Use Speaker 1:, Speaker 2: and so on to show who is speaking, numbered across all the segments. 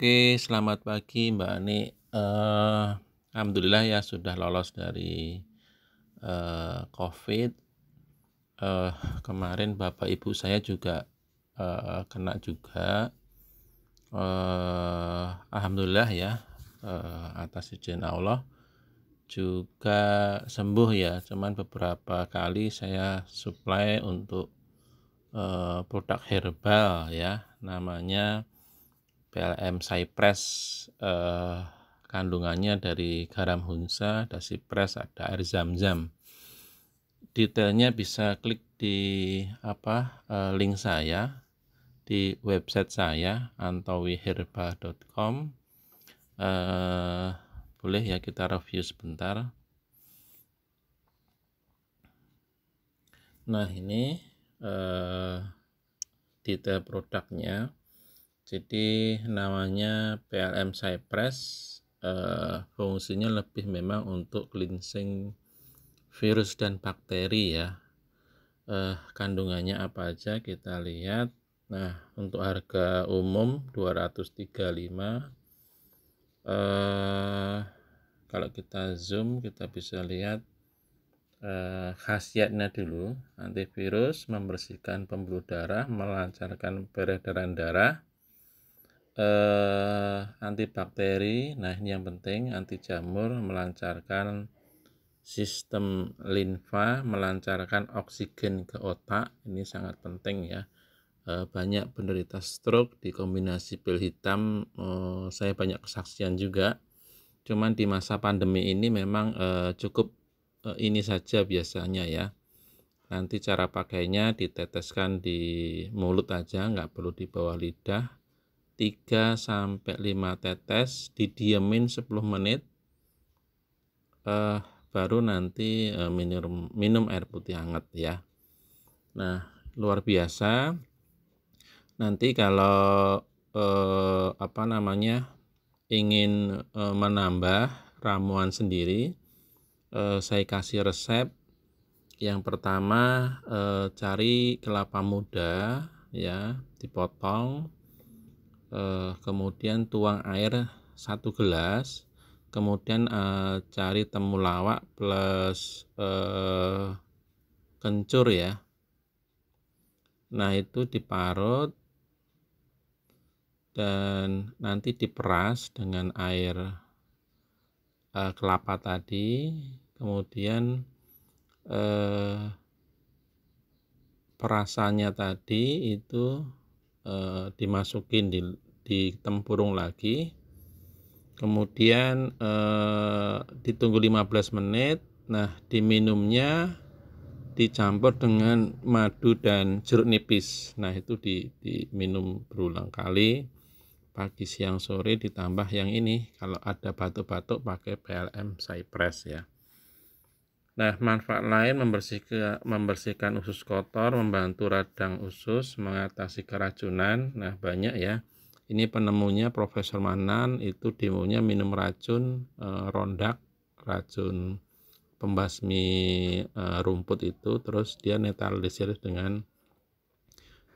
Speaker 1: Oke, selamat pagi Mbak Ani. Uh, Alhamdulillah ya sudah lolos dari uh, COVID. Uh, kemarin bapak ibu saya juga uh, kena juga. Uh, Alhamdulillah ya uh, atas izin Allah juga sembuh ya. Cuman beberapa kali saya supply untuk uh, produk herbal ya, namanya PLM Cypress eh, kandungannya dari garam hunsa, ada Cypress, ada air zam-zam. Detailnya bisa klik di apa eh, link saya di website saya antowiherba.com. Eh, boleh ya kita review sebentar. Nah, ini eh, detail produknya jadi namanya PLM Cypress uh, fungsinya lebih memang untuk cleansing virus dan bakteri ya uh, kandungannya apa aja kita lihat nah untuk harga umum 235 eh, kalau kita zoom kita bisa lihat uh, khasiatnya dulu antivirus membersihkan pembuluh darah melancarkan peredaran darah eh, antibakteri nah ini yang penting anti jamur melancarkan sistem limfa, melancarkan oksigen ke otak ini sangat penting ya eh, banyak penderita stroke di kombinasi pil hitam eh, saya banyak kesaksian juga cuman di masa pandemi ini memang eh, cukup eh, ini saja biasanya ya nanti cara pakainya diteteskan di mulut aja nggak perlu di bawah lidah 3 sampai 5 tetes didiemin 10 menit eh, baru nanti eh, minum minum air putih hangat ya nah luar biasa nanti kalau eh, apa namanya ingin eh, menambah ramuan sendiri eh, saya kasih resep yang pertama eh, cari kelapa muda ya dipotong eh, kemudian tuang air satu gelas kemudian eh, cari temulawak plus eh, kencur ya nah itu diparut dan nanti diperas dengan air eh, kelapa tadi kemudian eh, perasannya tadi itu Eh, dimasukin di, di tempurung lagi kemudian e, ditunggu 15 menit nah diminumnya dicampur dengan madu dan jeruk nipis nah itu di, diminum berulang kali pagi siang sore ditambah yang ini kalau ada batuk-batuk pakai PLM Cypress ya Nah, manfaat lain membersihkan, membersihkan usus kotor, membantu radang usus, mengatasi keracunan. Nah, banyak ya. Ini penemunya Profesor Manan itu demonya minum racun e, rondak, racun pembasmi e, rumput itu terus dia netralisir dengan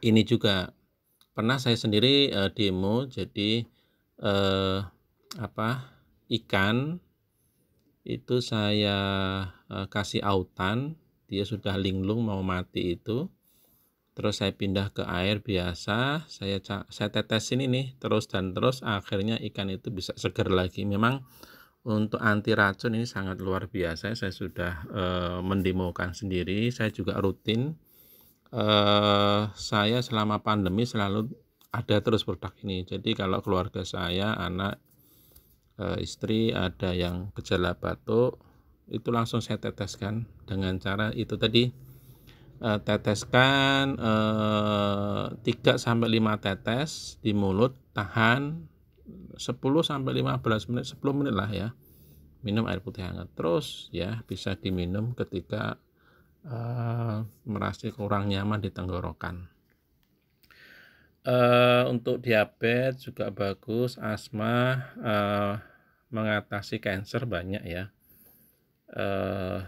Speaker 1: ini juga. Pernah saya sendiri e, demo jadi e, apa? ikan itu saya Eh, kasih autan dia sudah linglung mau mati itu terus saya pindah ke air biasa saya saya tetesin ini nih terus dan terus akhirnya ikan itu bisa segar lagi memang untuk anti racun ini sangat luar biasa saya sudah e, mendemokan sendiri saya juga rutin e, saya selama pandemi selalu ada terus produk ini jadi kalau keluarga saya anak e, istri ada yang gejala batuk itu langsung saya teteskan dengan cara itu tadi eh, teteskan uh, 3 5 tetes di mulut tahan 10 15 menit 10 menit lah ya minum air putih hangat terus ya bisa diminum ketika uh, merasa kurang nyaman di tenggorokan uh, untuk diabetes juga bagus asma uh, mengatasi cancer banyak ya eh,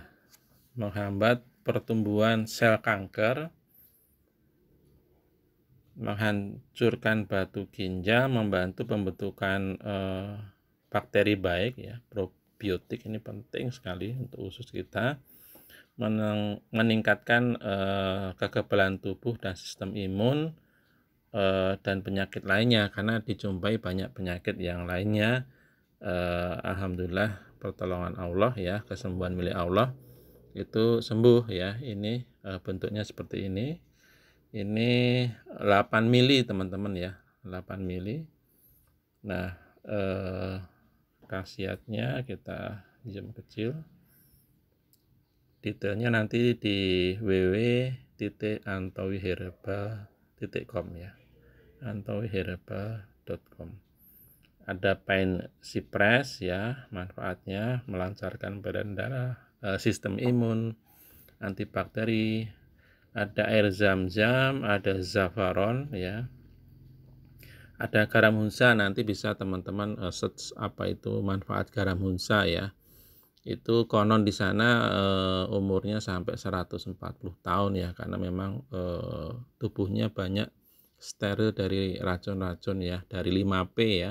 Speaker 1: menghambat pertumbuhan sel kanker, menghancurkan batu ginjal, membantu pembentukan eh, bakteri baik ya, probiotik ini penting sekali untuk usus kita, Meneng, meningkatkan eh, kekebalan tubuh dan sistem imun eh, dan penyakit lainnya karena dijumpai banyak penyakit yang lainnya eh, alhamdulillah pertolongan Allah ya kesembuhan milik Allah itu sembuh ya ini e, bentuknya seperti ini ini 8 mili teman-teman ya 8 mili nah e, khasiatnya kita jam kecil detailnya nanti di www.antawiherba.com ya antawiherba.com ada pain cypress ya manfaatnya melancarkan peredaran darah eh, sistem imun antibakteri ada air zam-zam ada zafaron ya ada garam hunsa nanti bisa teman-teman eh, search apa itu manfaat garam hunsa ya itu konon di sana eh, umurnya sampai 140 tahun ya karena memang tubuhnya banyak steril dari racun-racun ya dari 5P ya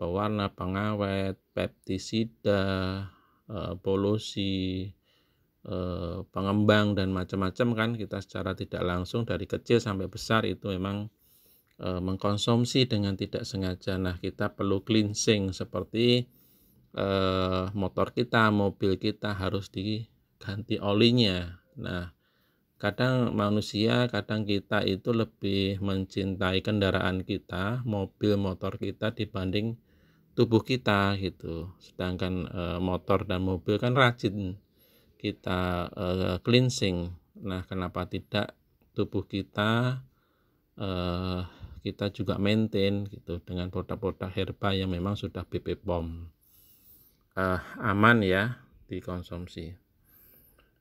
Speaker 1: pewarna pengawet, peptisida, eh, polusi, eh, pengembang dan macam-macam kan kita secara tidak langsung dari kecil sampai besar itu memang eh, mengkonsumsi dengan tidak sengaja. Nah, kita perlu cleansing seperti motor kita, mobil kita harus diganti olinya. Nah, kadang manusia, kadang kita itu lebih mencintai kendaraan kita, mobil, motor kita dibanding tubuh kita gitu. Sedangkan e, motor dan mobil kan rajin kita e, cleansing. Nah, kenapa tidak tubuh kita e, kita juga maintain gitu dengan produk-produk herba yang memang sudah BP POM E, aman ya dikonsumsi.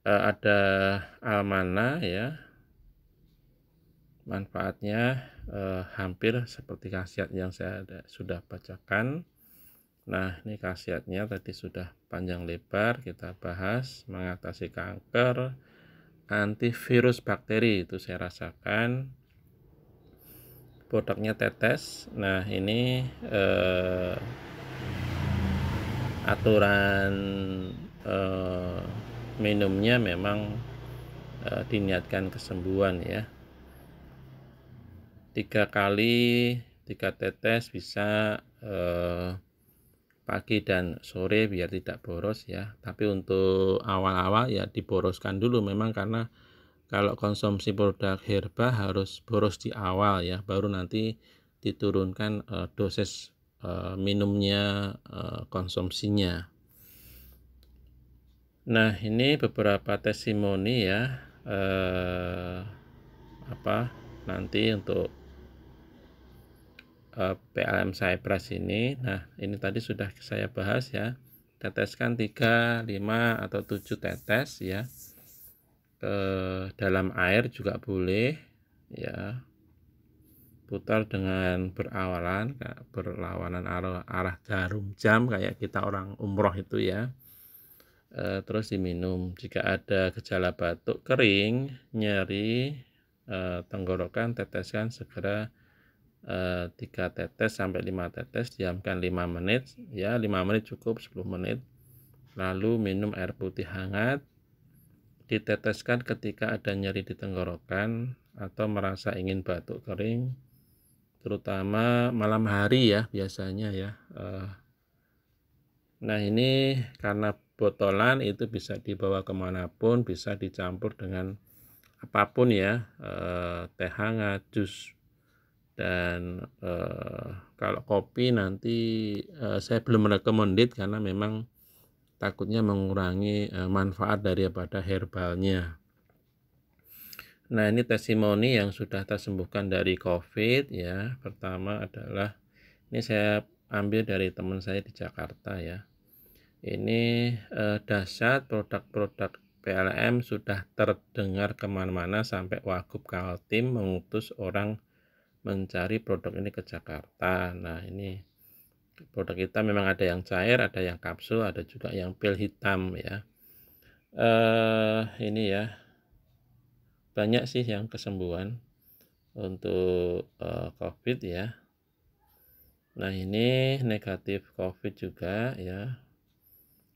Speaker 1: E, ada almana ya. Manfaatnya eh, hampir seperti khasiat yang saya sudah bacakan. Nah, ini khasiatnya tadi sudah panjang lebar kita bahas mengatasi kanker, antivirus bakteri itu saya rasakan. Produknya tetes. Nah, ini eh, aturan eh, minumnya memang eh, diniatkan kesembuhan ya. Tiga kali, tiga tetes bisa eh, pagi dan sore biar tidak boros ya. Tapi untuk awal-awal ya diboroskan dulu memang karena kalau konsumsi produk herba harus boros di awal ya, baru nanti diturunkan eh, dosis eh, minumnya, eh, konsumsinya. Nah, ini beberapa testimoni ya eh apa nanti untuk Eh, PLM Cypress ini. Nah, ini tadi sudah saya bahas ya. Teteskan 3, 5 atau 7 tetes ya. Ke dalam air juga boleh ya. Putar dengan berawalan berlawanan arah, arah jarum jam kayak kita orang umroh itu ya. E, terus diminum. Jika ada gejala batuk kering, nyeri, e, tenggorokan, teteskan segera 3 eh, tetes sampai 5 tetes diamkan 5 menit ya 5 menit cukup 10 menit lalu minum air putih hangat diteteskan ketika ada nyeri di tenggorokan atau merasa ingin batuk kering terutama malam hari ya biasanya ya eh, nah ini karena botolan itu bisa dibawa kemanapun bisa dicampur dengan apapun ya eh, teh hangat jus dan uh, kalau kopi nanti uh, saya belum merekomendit karena memang takutnya mengurangi uh, manfaat daripada herbalnya. Nah, ini testimoni yang sudah tersembuhkan dari COVID ya. Pertama adalah ini saya ambil dari teman saya di Jakarta ya. Ini eh, dahsyat produk-produk PLM sudah terdengar kemana-mana sampai Wagub Kaltim mengutus orang mencari produk ini ke Jakarta. Nah, ini produk kita memang ada yang cair, ada yang kapsul, ada juga yang pil hitam ya. Eh ini ya. Banyak sih yang kesembuhan untuk eh, Covid ya. Nah, ini negatif Covid juga ya.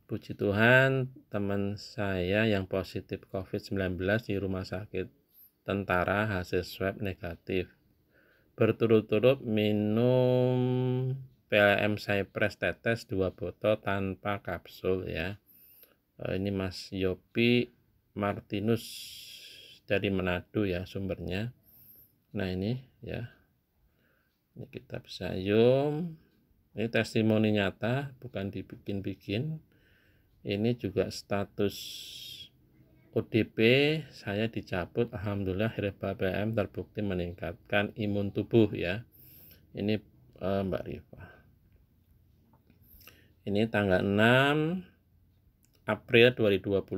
Speaker 1: Puji Tuhan, teman saya yang positif Covid-19 di rumah sakit tentara hasil swab negatif berturut-turut minum PLM Cypress tetes 2 botol tanpa kapsul ya eh, ini Mas Yopi Martinus dari Manado ya sumbernya nah ini ya ini kita bisa yum ini testimoni nyata bukan dibikin-bikin ini juga status ODP saya dicabut Alhamdulillah herba PM terbukti meningkatkan imun tubuh ya ini eh, Mbak Riva. ini tanggal 6 April 2020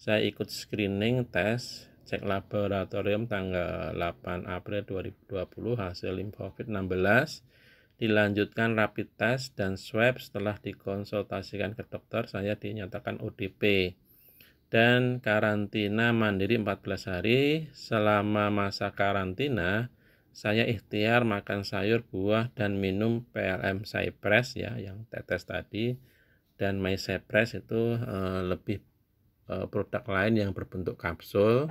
Speaker 1: saya ikut screening tes cek laboratorium tanggal 8 April 2020 hasil limfofit 16 dilanjutkan rapid test dan swab setelah dikonsultasikan ke dokter saya dinyatakan ODP dan karantina mandiri 14 hari. Selama masa karantina, saya ikhtiar makan sayur, buah, dan minum PLM Cypress ya, yang tetes tadi. Dan My Cypress itu e, lebih e, produk lain yang berbentuk kapsul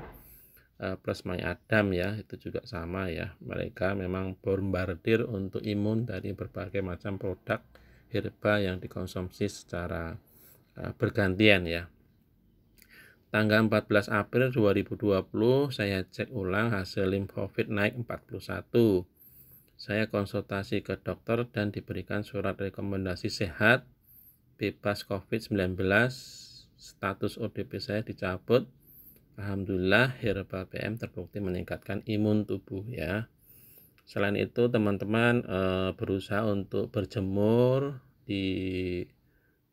Speaker 1: e, plus My Adam ya, itu juga sama ya. Mereka memang bombardir untuk imun dari berbagai macam produk herba yang dikonsumsi secara e, bergantian ya tanggal 14 April 2020 saya cek ulang hasil covid naik 41. Saya konsultasi ke dokter dan diberikan surat rekomendasi sehat bebas COVID-19. Status ODP saya dicabut. Alhamdulillah herbal PM terbukti meningkatkan imun tubuh ya. Selain itu teman-teman eh, berusaha untuk berjemur di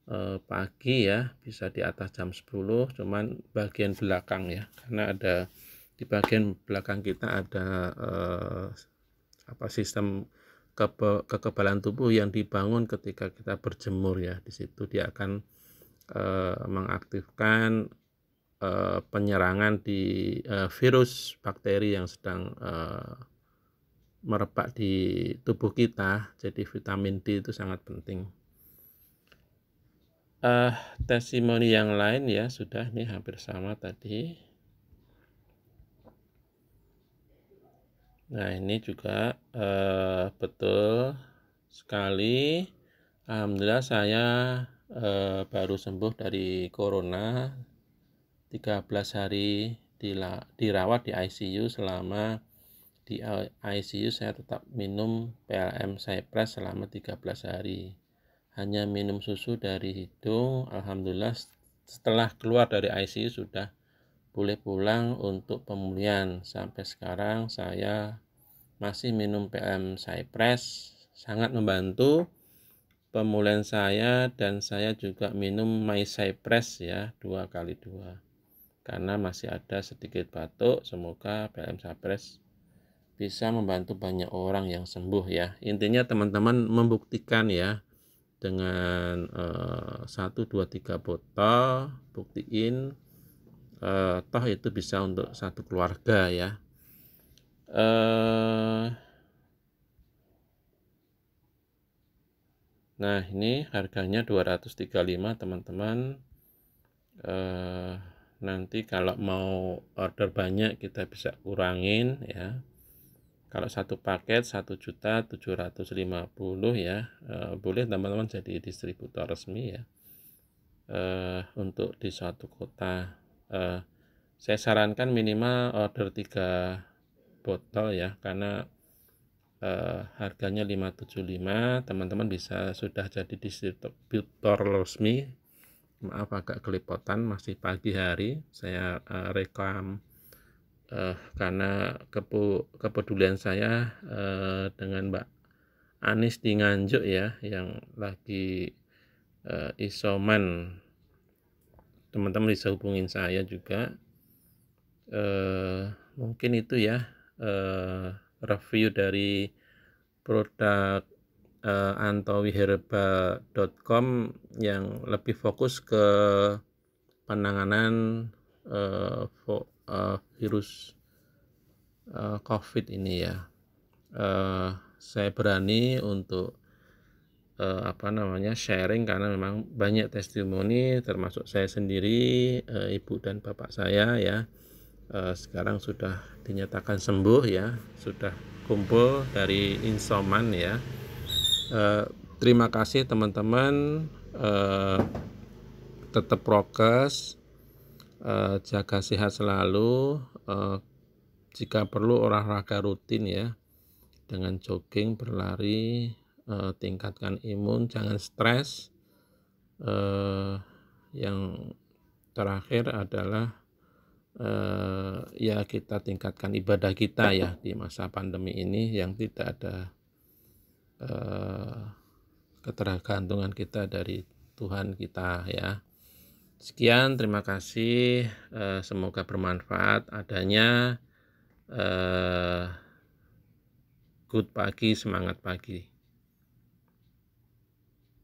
Speaker 1: Eh, pagi ya bisa di atas jam 10 cuman bagian belakang ya karena ada di bagian belakang kita ada eh, apa sistem kebe kekebalan tubuh yang dibangun ketika kita berjemur ya di situ dia akan eh, mengaktifkan eh, penyerangan di eh, virus bakteri yang sedang eh, merebak di tubuh kita jadi vitamin D itu sangat penting uh, testimoni yang lain ya sudah ini hampir sama tadi nah ini juga uh, betul sekali Alhamdulillah saya uh, baru sembuh dari corona 13 hari dirawat di ICU selama di ICU saya tetap minum PLM Cypress selama 13 hari hanya minum susu dari hidung alhamdulillah setelah keluar dari ICU sudah boleh pulang untuk pemulihan sampai sekarang saya masih minum PM Cypress sangat membantu pemulihan saya dan saya juga minum My Cypress ya dua kali dua karena masih ada sedikit batuk semoga PM Cypress bisa membantu banyak orang yang sembuh ya intinya teman-teman membuktikan ya dengan eh, satu dua tiga botol buktiin uh, toh itu bisa untuk satu keluarga ya uh, nah ini harganya 235 teman-teman uh, nanti kalau mau order banyak kita bisa kurangin ya kalau satu paket satu juta puluh ya eh, boleh teman-teman jadi distributor resmi ya eh, untuk di suatu kota eh, saya sarankan minimal order 3 botol ya karena eh, harganya 575 teman-teman bisa sudah jadi distributor resmi maaf agak kelipotan masih pagi hari saya eh, rekam eh, karena kepu, kepedulian saya eh, dengan Mbak Anis di Nganjuk ya yang lagi eh, isoman teman-teman bisa hubungin saya juga eh, mungkin itu ya eh, review dari produk eh, antowiherba.com yang lebih fokus ke penanganan eh, uh, virus uh, COVID ini ya. Uh, saya berani untuk uh, apa namanya sharing karena memang banyak testimoni termasuk saya sendiri, uh, ibu dan bapak saya ya. Uh, sekarang sudah dinyatakan sembuh ya, sudah kumpul dari insoman ya. Uh, terima kasih teman-teman uh, tetap prokes Eh, jaga sehat selalu eh, jika perlu olahraga rutin ya dengan jogging berlari eh, tingkatkan imun jangan stres yang terakhir adalah ya kita tingkatkan ibadah kita ya di masa pandemi ini yang tidak ada eh, ketergantungan kita dari Tuhan kita ya Sekian, terima kasih. Eh, semoga bermanfaat. Adanya eh, good pagi, semangat pagi.